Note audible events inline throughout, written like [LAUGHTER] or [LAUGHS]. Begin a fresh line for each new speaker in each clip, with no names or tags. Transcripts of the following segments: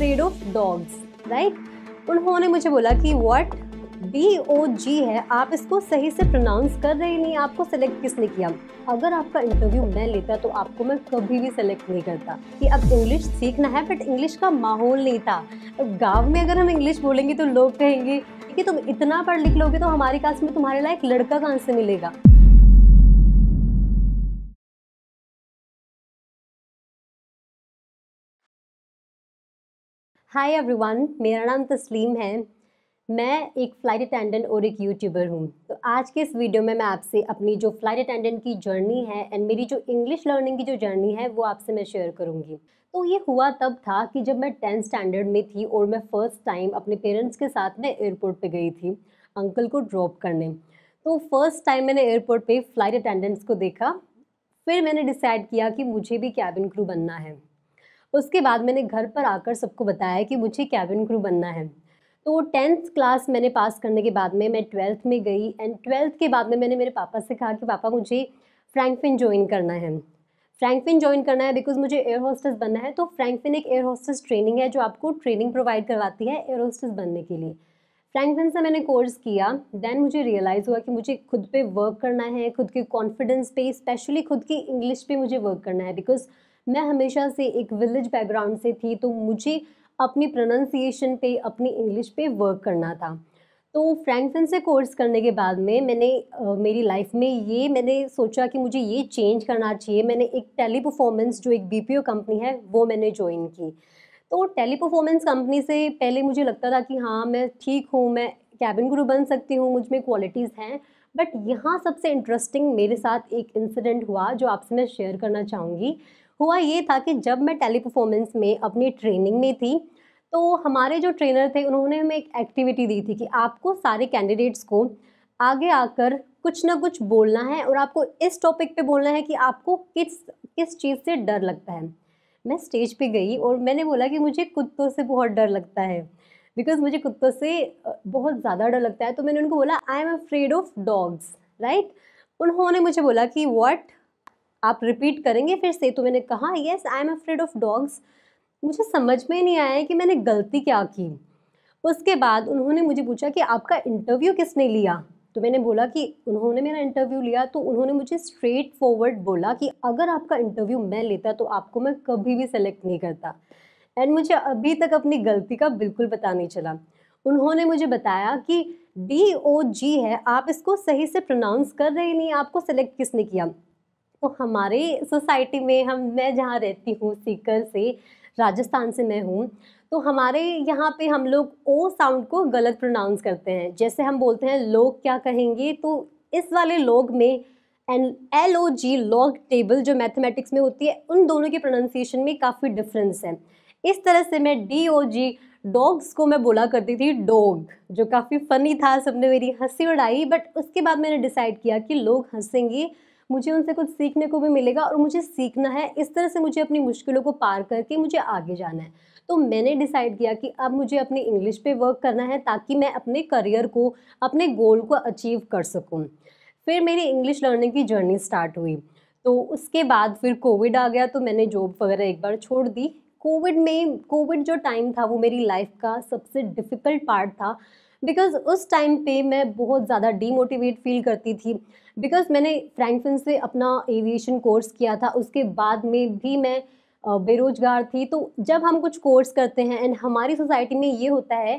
afraid of dogs, right? उन्होंने मुझे बोला कि what B O G है आप इसको सही से प्रोनाउंस कर रहे नहीं आपको सेलेक्ट किसने किया अगर आपका इंटरव्यू मैं लेता तो आपको मैं कभी भी सेलेक्ट नहीं करता कि अब इंग्लिश सीखना है बट इंग्लिश का माहौल नहीं था गांव में अगर हम इंग्लिश बोलेंगे तो लोग कहेंगे कि तुम इतना पढ़ लिख लोगे तो हमारी कास्ट में तुम्हारे लायक लड़का कहाँ से मिलेगा हाय एवरीवन मेरा नाम तस्लीम है मैं एक फ़्लाइट अटेंडेंट और एक यूट्यूबर हूँ तो आज के इस वीडियो में मैं आपसे अपनी जो फ़्लाइट अटेंडेंट की जर्नी है एंड मेरी जो इंग्लिश लर्निंग की जो जर्नी है वो आपसे मैं शेयर करूँगी तो ये हुआ तब था कि जब मैं टेंथ स्टैंडर्ड में थी और मैं फ़र्स्ट टाइम अपने पेरेंट्स के साथ में एयरपोर्ट पर गई थी अंकल को ड्रॉप करने तो फर्स्ट टाइम मैंने एयरपोर्ट पर फ़्लाइट अटेंडेंट्स को देखा फिर मैंने डिसाइड किया कि मुझे भी कैबिन क्रू बनना है उसके बाद मैंने घर पर आकर सबको बताया कि मुझे कैबिन क्रू बनना है तो टेंथ क्लास मैंने पास करने के बाद में मैं ट्वेल्थ में गई एंड ट्वेल्थ के बाद में मैंने मेरे पापा से कहा कि पापा मुझे फ्रैंकफिन ज्वाइन करना है फ्रैंकफिन ज्वाइन करना है बिकॉज मुझे एयर होस्टेस बनना है तो फ्रैंकफिन एक एयर होस्टेस ट्रेनिंग है जो आपको ट्रेनिंग प्रोवाइड करवाती है एयर होस्टेस बनने के लिए फ्रैंकफिन से मैंने कोर्स किया देन मुझे रियलाइज़ हुआ कि मुझे खुद पे वर्क करना है खुद के कॉन्फिडेंस पे स्पेशली खुद की इंग्लिश पे मुझे वर्क करना है बिकॉज़ मैं हमेशा से एक विलेज बैकग्राउंड से थी तो मुझे अपनी प्रोनाउंसिएशन पे अपनी इंग्लिश पे वर्क करना था तो फ्रैंकफिन से कोर्स करने के बाद में मैंने आ, मेरी लाइफ में ये मैंने सोचा कि मुझे ये चेंज करना चाहिए मैंने एक टेली परफॉर्मेंस जो एक बी कंपनी है वो मैंने ज्वाइन की तो टेली परफॉर्मेंस कंपनी से पहले मुझे लगता था कि हाँ मैं ठीक हूँ मैं कैबिन गुरु बन सकती हूँ मुझ में क्वालिटीज़ हैं बट यहाँ सबसे इंटरेस्टिंग मेरे साथ एक इंसिडेंट हुआ जो आपसे मैं शेयर करना चाहूँगी हुआ ये था कि जब मैं टेली परफॉर्मेंस में अपनी ट्रेनिंग में थी तो हमारे जो ट्रेनर थे उन्होंने हमें एक एक्टिविटी दी थी कि आपको सारे कैंडिडेट्स को आगे आकर कुछ ना कुछ बोलना है और आपको इस टॉपिक पे बोलना है कि आपको किस किस चीज़ से डर लगता है मैं स्टेज पे गई और मैंने बोला कि मुझे कुत्तों से बहुत डर लगता है बिकॉज मुझे कुत्तों से बहुत ज़्यादा डर लगता है तो मैंने उनको बोला I am afraid of dogs right उन्होंने मुझे बोला कि वॉट आप रिपीट करेंगे फिर से तो मैंने कहा yes I am afraid of dogs मुझे समझ में नहीं आया कि मैंने गलती क्या की उसके बाद उन्होंने मुझे पूछा कि आपका इंटरव्यू किसने लिया तो मैंने बोला कि उन्होंने मेरा इंटरव्यू लिया तो उन्होंने मुझे स्ट्रेट फॉरवर्ड बोला कि अगर आपका इंटरव्यू मैं लेता तो आपको मैं कभी भी सेलेक्ट नहीं करता एंड मुझे अभी तक अपनी गलती का बिल्कुल पता नहीं चला उन्होंने मुझे बताया कि डी ओ जी है आप इसको सही से प्रोनाउंस कर रहे नहीं आपको सेलेक्ट किसने किया तो हमारे सोसाइटी में हम मैं जहाँ रहती हूँ सीकर से राजस्थान से मैं हूँ तो हमारे यहाँ पे हम लोग ओ साउंड को गलत प्रोनाउंस करते हैं जैसे हम बोलते हैं लोग क्या कहेंगे तो इस वाले लोग में N L O G log table जो मैथमेटिक्स में होती है उन दोनों के प्रोनाउंसिएशन में काफ़ी डिफरेंस है इस तरह से मैं डी ओ जी डॉग्स को मैं बोला करती थी डॉग जो काफ़ी फ़नी था सबने मेरी हंसी उड़ाई बट उसके बाद मैंने डिसाइड किया कि लोग हंसेंगे मुझे उनसे कुछ सीखने को भी मिलेगा और मुझे सीखना है इस तरह से मुझे अपनी मुश्किलों को पार करके मुझे आगे जाना है तो मैंने डिसाइड किया कि अब मुझे अपनी इंग्लिश पे वर्क करना है ताकि मैं अपने करियर को अपने गोल को अचीव कर सकूँ फिर मेरी इंग्लिश लर्निंग की जर्नी स्टार्ट हुई तो उसके बाद फिर कोविड आ गया तो मैंने जॉब वगैरह एक बार छोड़ दी कोविड में कोविड जो टाइम था वो मेरी लाइफ का सबसे डिफ़िकल्ट पार्ट था बिकॉज उस टाइम पे मैं बहुत ज़्यादा डीमोटिवेट फील करती थी बिकॉज मैंने फ्रैंकफिन से अपना एविएशन कोर्स किया था उसके बाद में भी मैं बेरोजगार थी तो जब हम कुछ कोर्स करते हैं एंड हमारी सोसाइटी में ये होता है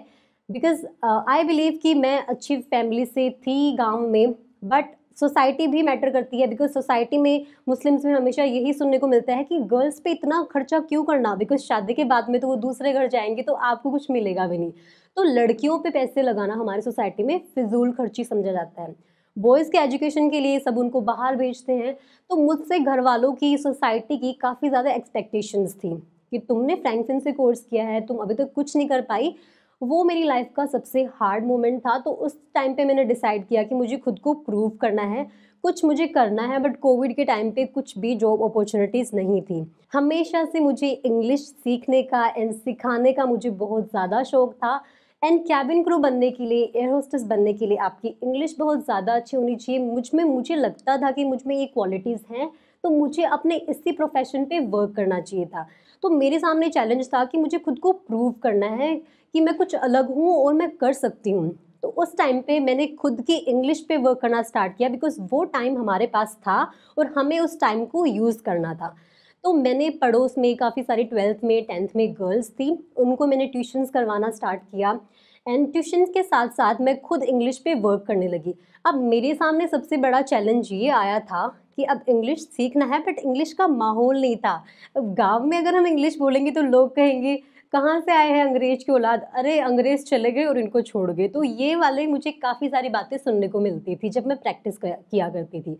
बिकॉज आई बिलीव कि मैं अच्छी फैमिली से थी गांव में बट सोसाइटी भी मैटर करती है बिकॉज सोसाइटी में मुस्लिम्स में हमेशा यही सुनने को मिलता है कि गर्ल्स पे इतना खर्चा क्यों करना बिकॉज शादी के बाद में तो वो दूसरे घर जाएंगे तो आपको कुछ मिलेगा भी नहीं तो लड़कियों पे पैसे लगाना हमारी सोसाइटी में फिजूल खर्ची समझा जाता है बॉयज़ के एजुकेशन के लिए सब उनको बाहर भेजते हैं तो मुझसे घर वालों की सोसाइटी की काफ़ी ज़्यादा एक्सपेक्टेशंस थी कि तुमने फ्रैंकफिन से कोर्स किया है तुम अभी तक तो कुछ नहीं कर पाई वो मेरी लाइफ का सबसे हार्ड मोमेंट था तो उस टाइम पे मैंने डिसाइड किया कि मुझे खुद को प्रूव करना है कुछ मुझे करना है बट कोविड के टाइम पे कुछ भी जॉब अपॉर्चुनिटीज़ नहीं थी हमेशा से मुझे इंग्लिश सीखने का एंड सिखाने का मुझे बहुत ज़्यादा शौक था एंड कैबिन क्रू बनने के लिए एयर होस्टेस बनने के लिए आपकी इंग्लिश बहुत ज़्यादा अच्छी होनी चाहिए मुझ में मुझे लगता था कि मुझ में ये क्वालिटीज़ हैं तो मुझे अपने इसी प्रोफेशन पे वर्क करना चाहिए था तो मेरे सामने चैलेंज था कि मुझे खुद को प्रूव करना है कि मैं कुछ अलग हूँ और मैं कर सकती हूँ तो उस टाइम पे मैंने खुद की इंग्लिश पे वर्क करना स्टार्ट किया बिकॉज वो टाइम हमारे पास था और हमें उस टाइम को यूज़ करना था तो मैंने पड़ोस में काफ़ी सारी ट्वेल्थ में टेंथ में गर्ल्स थी उनको मैंने ट्यूशन्स करवाना स्टार्ट किया एंड ट्यूशन के साथ साथ मैं खुद इंग्लिश पे वर्क करने लगी अब मेरे सामने सबसे बड़ा चैलेंज ये आया था कि अब इंग्लिश सीखना है बट इंग्लिश का माहौल नहीं था अब गांव में अगर हम इंग्लिश बोलेंगे तो लोग कहेंगे कहाँ से आए हैं अंग्रेज की औलाद अरे अंग्रेज चले गए और इनको छोड़ गए तो ये वाले मुझे काफ़ी सारी बातें सुनने को मिलती थी जब मैं प्रैक्टिस किया करती थी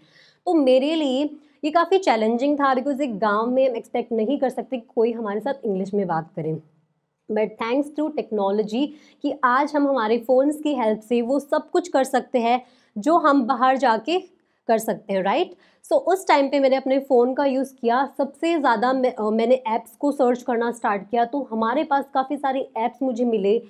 तो मेरे लिए ये काफ़ी चैलेंजिंग था बिकॉज एक गाँव में हम एक्सपेक्ट नहीं कर सकते कि कोई हमारे साथ इंग्लिश में बात करें बट थैंक्स टू टेक्नोलॉजी कि आज हम हमारे फ़ोन्स की हेल्प से वो सब कुछ कर सकते हैं जो हम बाहर जाके कर सकते हैं राइट सो so, उस टाइम पे मैंने अपने फ़ोन का यूज़ किया सबसे ज़्यादा मैं, मैंने ऐप्स को सर्च करना स्टार्ट किया तो हमारे पास काफ़ी सारे ऐप्स मुझे मिले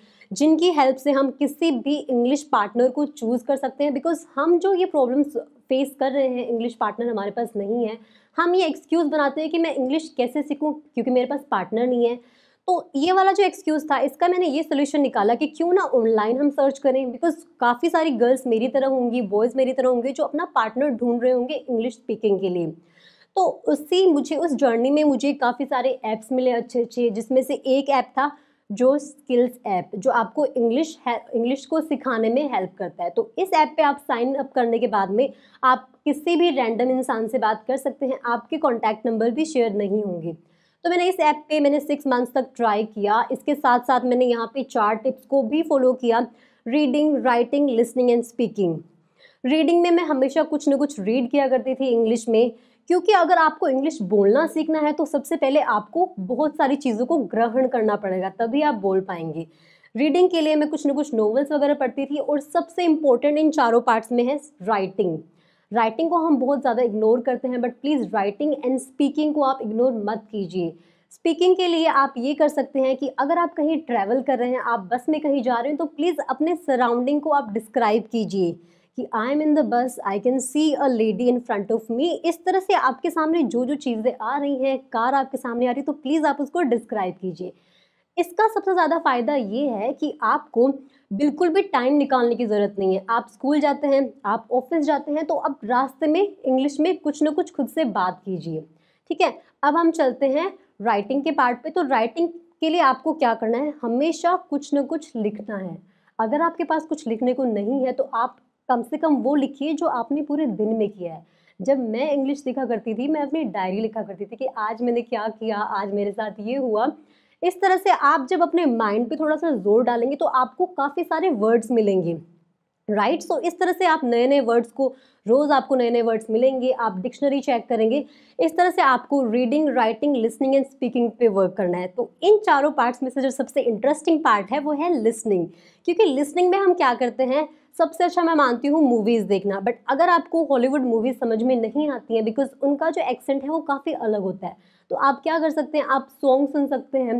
जिनकी हेल्प से हम किसी भी इंग्लिश पार्टनर को चूज़ कर सकते हैं बिकॉज हम जो ये प्रॉब्लम्स फेस कर रहे हैं इंग्लिश पार्टनर हमारे पास नहीं है हम ये एक्सक्यूज़ बनाते हैं कि मैं इंग्लिश कैसे सीखूँ क्योंकि मेरे पास पार्टनर नहीं है तो ये वाला जो एक्सक्यूज़ था इसका मैंने ये सोल्यूशन निकाला कि क्यों ना ऑनलाइन हम सर्च करें बिकॉज काफ़ी सारी गर्ल्स मेरी तरह होंगी बॉयज़ मेरी तरह होंगे जो अपना पार्टनर ढूंढ रहे होंगे इंग्लिश स्पीकिंग के लिए तो उसी मुझे उस जर्नी में मुझे काफ़ी सारे ऐप्स मिले अच्छे अच्छे जिसमें से एक ऐप था जो स्किल्स ऐप जो आपको इंग्लिश इंग्लिश को सिखाने में हेल्प करता है तो इस ऐप पे आप साइन अप करने के बाद में आप किसी भी रैंडम इंसान से बात कर सकते हैं आपके कॉन्टैक्ट नंबर भी शेयर नहीं होंगे तो मैंने इस ऐप पे मैंने सिक्स मंथ्स तक ट्राई किया इसके साथ साथ मैंने यहाँ पे चार टिप्स को भी फॉलो किया reading writing listening and speaking reading में मैं हमेशा कुछ ना कुछ रीड किया करती थी इंग्लिश में क्योंकि अगर आपको इंग्लिश बोलना सीखना है तो सबसे पहले आपको बहुत सारी चीज़ों को ग्रहण करना पड़ेगा तभी आप बोल पाएंगे रीडिंग के लिए मैं कुछ ना कुछ नॉवेल्स वगैरह पढ़ती थी और सबसे इम्पोर्टेंट इन चारों पार्ट्स में है राइटिंग राइटिंग को हम बहुत ज़्यादा इग्नोर करते हैं but please writing and speaking को आप इग्नोर मत कीजिए स्पीकिंग के लिए आप ये कर सकते हैं कि अगर आप कहीं ट्रैवल कर रहे हैं आप बस में कहीं जा रहे हैं तो प्लीज़ अपने सराउंडिंग को आप डिस्क्राइब कीजिए कि I am in the bus I can see a lady in front of me इस तरह से आपके सामने जो जो चीज़ें आ रही हैं कार आपके सामने आ रही है तो प्लीज़ आप उसको डिस्क्राइब कीजिए इसका सबसे ज़्यादा फ़ायदा ये है कि आपको बिल्कुल भी टाइम निकालने की ज़रूरत नहीं है आप स्कूल जाते हैं आप ऑफिस जाते हैं तो अब रास्ते में इंग्लिश में कुछ ना कुछ खुद से बात कीजिए ठीक है अब हम चलते हैं राइटिंग के पार्ट पे तो राइटिंग के लिए आपको क्या करना है हमेशा कुछ ना कुछ लिखना है अगर आपके पास कुछ लिखने को नहीं है तो आप कम से कम वो लिखिए जो आपने पूरे दिन में किया है जब मैं इंग्लिश लिखा करती थी मैं अपनी डायरी लिखा करती थी कि आज मैंने क्या किया आज मेरे साथ ये हुआ इस तरह से आप जब अपने माइंड पे थोड़ा सा जोर डालेंगे तो आपको काफ़ी सारे वर्ड्स मिलेंगे राइट right? सो so, इस तरह से आप नए नए वर्ड्स को रोज़ आपको नए नए वर्ड्स मिलेंगे आप डिक्शनरी चेक करेंगे इस तरह से आपको reading writing listening and speaking पे वर्क करना है तो इन चारों पार्ट्स में से जो सबसे इंटरेस्टिंग पार्ट है वो है लिसनिंग क्योंकि लिसनिंग में हम क्या करते हैं सबसे अच्छा मैं मानती हूँ मूवीज़ देखना बट अगर आपको हॉलीवुड मूवीज़ समझ में नहीं आती हैं बिकॉज उनका जो एक्सेंट है वो काफ़ी अलग होता है तो आप क्या कर सकते हैं आप सॉन्ग सुन सकते हैं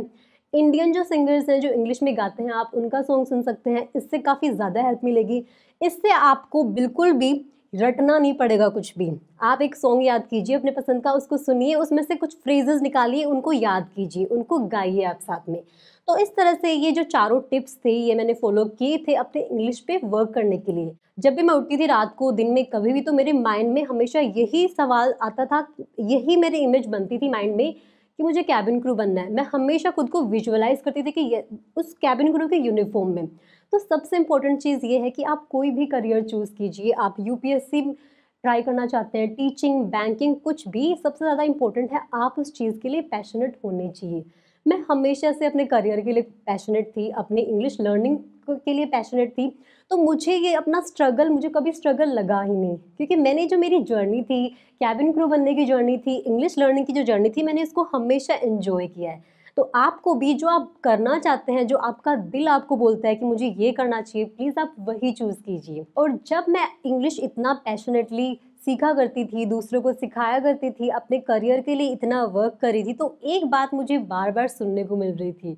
इंडियन जो सिंगर्स हैं जो इंग्लिश में गाते हैं आप उनका सॉन्ग सुन सकते हैं इससे काफ़ी ज़्यादा हेल्प मिलेगी इससे आपको बिल्कुल भी रटना नहीं पड़ेगा कुछ भी आप एक सॉन्ग याद कीजिए अपने पसंद का उसको सुनिए उसमें से कुछ फ्रेजेस निकालिए उनको याद कीजिए उनको गाइए आप साथ में तो इस तरह से ये जो चारों टिप्स थे ये मैंने फॉलो किए थे अपने इंग्लिश पे वर्क करने के लिए जब भी मैं उठती थी रात को दिन में कभी भी तो मेरे माइंड में हमेशा यही सवाल आता था यही मेरी इमेज बनती थी माइंड में कि मुझे कैबिन क्रू बनना है मैं हमेशा खुद को विजुअलाइज करती थी कि ये उस कैबिन क्रू के यूनिफॉर्म में तो सबसे इम्पोर्टेंट चीज़ ये है कि आप कोई भी करियर चूज़ कीजिए आप यूपीएससी ट्राई करना चाहते हैं टीचिंग बैंकिंग कुछ भी सबसे ज़्यादा इम्पोर्टेंट है आप उस चीज़ के लिए पैशनेट होने चाहिए मैं हमेशा से अपने करियर के लिए पैशनेट थी अपने इंग्लिश लर्निंग के लिए पैशनेट थी तो मुझे ये अपना स्ट्रगल मुझे कभी स्ट्रगल लगा ही नहीं क्योंकि मैंने जो मेरी जर्नी थी कैबिन क्रू बनने की जर्नी थी इंग्लिश लर्निंग की जो जर्नी थी मैंने इसको हमेशा इन्जॉय किया है तो आपको भी जो आप करना चाहते हैं जो आपका दिल आपको बोलता है कि मुझे ये करना चाहिए प्लीज़ आप वही चूज़ कीजिए और जब मैं इंग्लिश इतना पैशनेटली सीखा करती थी दूसरों को सिखाया करती थी अपने करियर के लिए इतना वर्क करी थी तो एक बात मुझे बार बार सुनने को मिल रही थी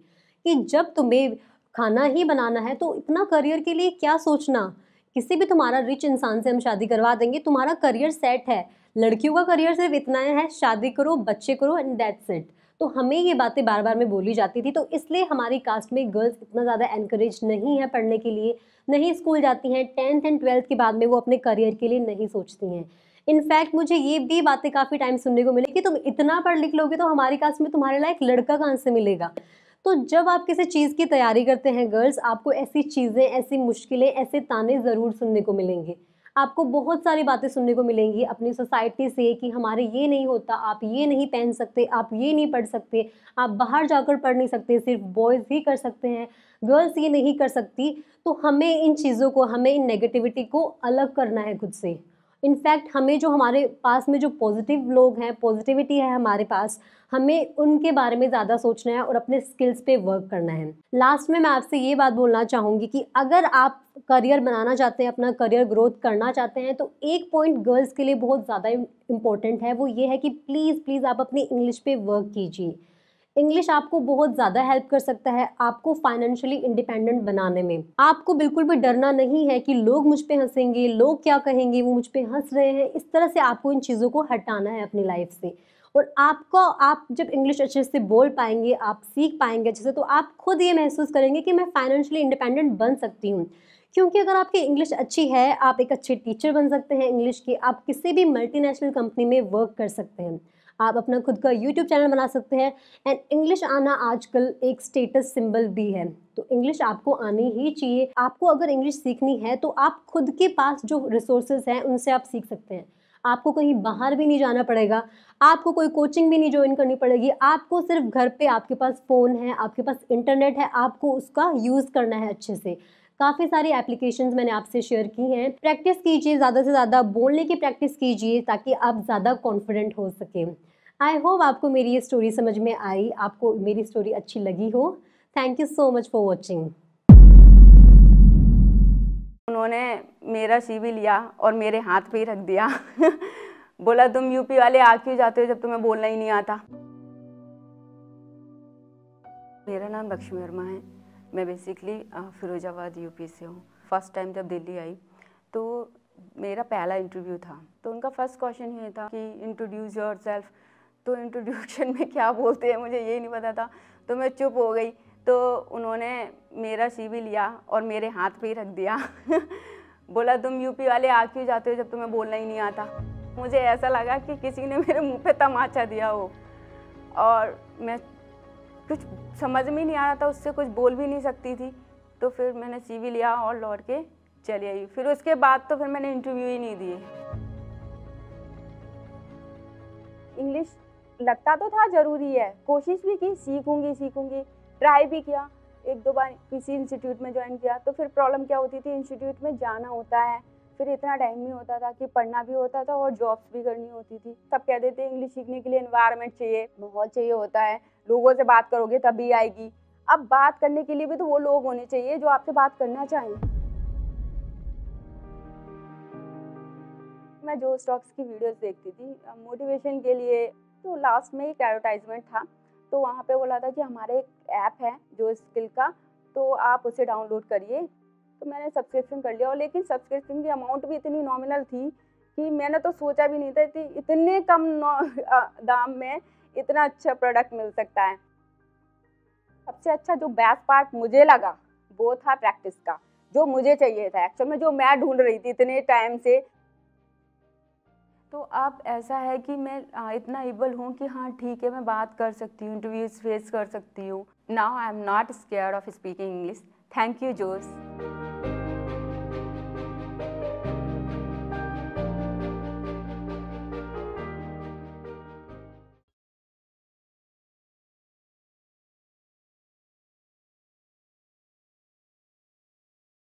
कि जब तुम्हें खाना ही बनाना है तो इतना करियर के लिए क्या सोचना किसी भी तुम्हारा रिच इंसान से हम शादी करवा देंगे तुम्हारा करियर सेट है लड़कियों का करियर सिर्फ इतना है शादी करो बच्चे करो एंड दैट्स इट तो हमें ये बातें बार बार में बोली जाती थी तो इसलिए हमारी कास्ट में गर्ल्स इतना ज़्यादा एनकरेज नहीं है पढ़ने के लिए नहीं स्कूल जाती हैं टेंथ एंड ट्वेल्थ के बाद में वो अपने करियर के लिए नहीं सोचती हैं इनफैक्ट मुझे ये भी बातें काफ़ी टाइम सुनने को मिली कि तुम इतना पढ़ लिख लोगे तो हमारी कास्ट में तुम्हारे लायक लड़का कहाँ से मिलेगा तो जब आप किसी चीज़ की तैयारी करते हैं गर्ल्स आपको ऐसी चीज़ें ऐसी मुश्किलें ऐसे ताने ज़रूर सुनने को मिलेंगे आपको बहुत सारी बातें सुनने को मिलेंगी अपनी सोसाइटी से कि हमारे ये नहीं होता आप ये नहीं पहन सकते आप ये नहीं पढ़ सकते आप बाहर जाकर पढ़ नहीं सकते सिर्फ बॉयज़ ही कर सकते हैं गर्ल्स ये नहीं कर सकती तो हमें इन चीज़ों को हमें इन नेगेटिविटी को अलग करना है खुद से इनफैक्ट हमें जो हमारे पास में जो पॉजिटिव लोग हैं पॉजिटिविटी है हमारे पास हमें उनके बारे में ज़्यादा सोचना है और अपने स्किल्स पे वर्क करना है लास्ट में मैं आपसे ये बात बोलना चाहूँगी कि अगर आप करियर बनाना चाहते हैं अपना करियर ग्रोथ करना चाहते हैं तो एक पॉइंट गर्ल्स के लिए बहुत ज़्यादा इम्पोर्टेंट है वो ये है कि प्लीज़ प्लीज़ आप अपनी इंग्लिश पे वर्क कीजिए इंग्लिश आपको बहुत ज़्यादा हेल्प कर सकता है आपको फाइनेंशियली इंडिपेंडेंट बनाने में आपको बिल्कुल भी डरना नहीं है कि लोग मुझ पर हंसेंगे लोग क्या कहेंगे वो मुझ पर हंस रहे हैं इस तरह से आपको इन चीज़ों को हटाना है अपनी लाइफ से और आपको आप जब इंग्लिश अच्छे से बोल पाएंगे आप सीख पाएंगे अच्छे से तो आप खुद ये महसूस करेंगे कि मैं फाइनेंशियली इंडिपेंडेंट बन सकती हूँ क्योंकि अगर आपकी इंग्लिश अच्छी है आप एक अच्छे टीचर बन सकते हैं इंग्लिश की आप किसी भी मल्टीनेशनल कंपनी में वर्क कर सकते हैं आप अपना खुद का यूट्यूब चैनल बना सकते हैं एंड इंग्लिश आना आजकल एक स्टेटस सिंबल भी है तो इंग्लिश आपको आनी ही चाहिए आपको अगर इंग्लिश सीखनी है तो आप खुद के पास जो रिसोर्सेज हैं उनसे आप सीख सकते हैं आपको कहीं बाहर भी नहीं जाना पड़ेगा आपको कोई कोचिंग भी नहीं ज्वाइन करनी पड़ेगी आपको सिर्फ घर पे आपके पास फ़ोन है आपके पास इंटरनेट है आपको उसका यूज़ करना है अच्छे से काफ़ी सारी एप्लीकेशन मैंने आपसे शेयर की हैं प्रैक्टिस कीजिए ज़्यादा से ज़्यादा बोलने की प्रैक्टिस कीजिए ताकि आप ज़्यादा कॉन्फिडेंट हो सकें आई होप आपको मेरी ये स्टोरी समझ में आई आपको मेरी स्टोरी अच्छी लगी हो thank you so much for watching
उन्होंने मेरा सी लिया और मेरे हाथ पे ही रख दिया [LAUGHS] बोला तुम यूपी वाले आ क्यों जाते हो जब तुम्हें बोलना ही नहीं आता मेरा नाम लक्ष्मी वर्मा है मैं बेसिकली फिरोजाबाद यूपी से हूँ फर्स्ट टाइम जब दिल्ली आई तो मेरा पहला इंटरव्यू था तो उनका फर्स्ट क्वेश्चन ये था कि introduce your yourself introduction में क्या बोलते हैं मुझे ये नहीं पता था तो मैं चुप हो गई तो उन्होंने मेरा वी लिया और मेरे हाथ पे ही रख दिया [LAUGHS] बोला तुम यूपी वाले आ क्यों जाते हो जब तुम्हें बोलना ही नहीं आता मुझे ऐसा लगा कि किसी ने मेरे मुंह पे तमाचा दिया हो और मैं कुछ समझ में नहीं आ रहा था उससे कुछ बोल भी नहीं सकती थी तो फिर मैंने सी लिया और लौट के चली आई फिर उसके बाद तो फिर मैंने इंटरव्यू ही नहीं दिए इंग्लिश लगता तो था ज़रूरी है कोशिश भी की सीखूंगी सीखूंगी ट्राई भी किया एक दो बार किसी इंस्टीट्यूट में ज्वाइन किया तो फिर प्रॉब्लम क्या होती थी इंस्टीट्यूट में जाना होता है फिर इतना टाइम नहीं होता था कि पढ़ना भी होता था और जॉब्स भी करनी होती थी सब कह देते इंग्लिश सीखने के लिए इन्वायरमेंट चाहिए माहौल चाहिए होता है लोगों से बात करोगे तभी आएगी अब बात करने के लिए भी तो वो लोग होने चाहिए जो आपसे बात करना चाहें मैं जो स्टॉक्स की वीडियोस देखती थी मोटिवेशन के लिए तो लास्ट में एक एडवर्टाइजमेंट था तो वहाँ पे बोला था कि हमारे एक ऐप है जो स्किल का तो आप उसे डाउनलोड करिए तो मैंने सब्सक्रिप्शन कर लिया और लेकिन सब्सक्रिप्शन की अमाउंट भी इतनी नॉमिनल थी कि मैंने तो सोचा भी नहीं था कि इतने कम [LAUGHS] दाम में इतना अच्छा प्रोडक्ट मिल सकता है सबसे अच्छा जो बेस्ट पार्ट मुझे लगा वो था प्रैक्टिस का जो मुझे चाहिए था एक्चुअल में जो मैं ढूंढ रही थी इतने टाइम से तो अब ऐसा है कि मैं इतना एबल हूँ कि हाँ ठीक है मैं बात कर सकती हूँ इंटरव्यूज फेस कर सकती हूँ now I am not scared of speaking English thank you जोश